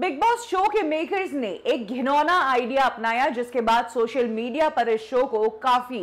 big Boss show के makers ने एक घिनौना आइडिया अपनाया जिसके बाद सोशल मीडिया पर इस शो को काफी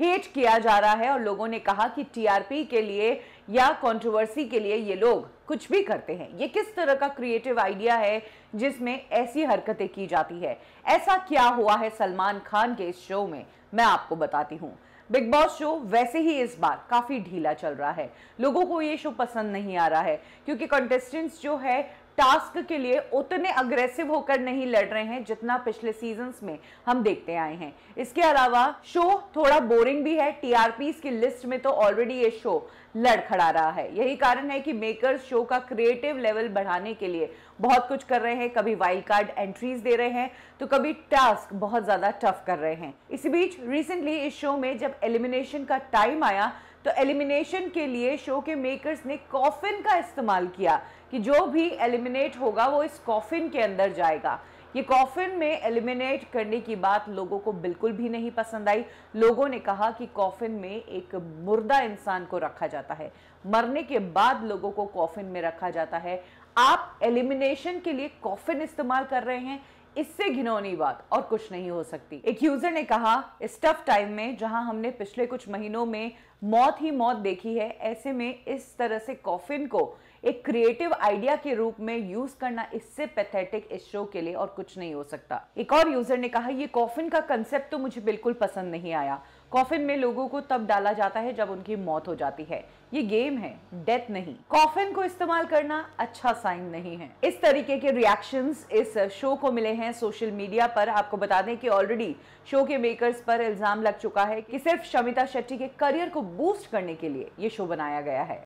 हेट किया जा रहा है और लोगों ने कहा कि टीआरपी के लिए या कंट्रोवर्सी के लिए ये लोग कुछ भी करते हैं ये किस तरह का क्रिएटिव आइडिया है जिसमें ऐसी हरकतें की जाती है ऐसा क्या हुआ है सलमान खान के इस शो में मैं आपको बताती हूँ बिग बॉस शो वैसे ही इस बार काफ़ी ढीला चल रहा है लोगों को ये शो पसंद नहीं आ रहा है क्योंकि कंटेस्टेंट्स जो है टास्क के लिए उतने अग्रेसिव होकर नहीं लड़ रहे हैं जितना पिछले सीजन्स में हम देखते आए हैं इसके अलावा शो थोड़ा बोरिंग भी है टीआरपीज की लिस्ट में तो ऑलरेडी ये शो खड़ा रहा है यही कारण है कि मेकर्स शो का क्रिएटिव लेवल बढ़ाने के लिए बहुत कुछ कर रहे हैं कभी वाइल्ड कार्ड एंट्रीज दे रहे हैं तो कभी टास्क बहुत ज़्यादा टफ कर रहे हैं इसी बीच रिसेंटली इस शो में जब एलिमिनेशन का टाइम आया तो एलिमिनेशन के लिए शो के मेकर्स ने कॉफिन का इस्तेमाल किया कि जो भी एलिमिनेट होगा वो इस कॉफिन के अंदर जाएगा ये कॉफिन में एलिमिनेट करने की बात लोगों को बिल्कुल भी नहीं पसंद आई लोगों ने कहा कि कॉफिन में एक मुर्दा इंसान को रखा जाता है मरने के बाद लोगों को कॉफिन में रखा जाता है आप एलिमिनेशन के लिए कॉफिन इस्तेमाल कर रहे हैं इससे घिनौनी बात और कुछ नहीं हो सकती एक यूजर ने कहा इस टफ टाइम में जहां हमने पिछले कुछ महीनों में मौत ही मौत देखी है ऐसे में इस तरह से कॉफिन को एक क्रिएटिव आइडिया के रूप में यूज करना इससे पैथेटिक इस शो के लिए और कुछ नहीं हो सकता एक और यूजर ने कहा ये कॉफिन का कंसेप्ट तो मुझे बिल्कुल पसंद नहीं आया कॉफिन में लोगों को तब डाला जाता है जब उनकी मौत हो जाती है ये गेम है डेथ नहीं कॉफिन को इस्तेमाल करना अच्छा साइन नहीं है इस तरीके के रिएक्शंस इस शो को मिले हैं सोशल मीडिया पर आपको बता दें कि ऑलरेडी शो के मेकर्स पर इल्जाम लग चुका है कि सिर्फ शमिता शेट्टी के करियर को बूस्ट करने के लिए ये शो बनाया गया है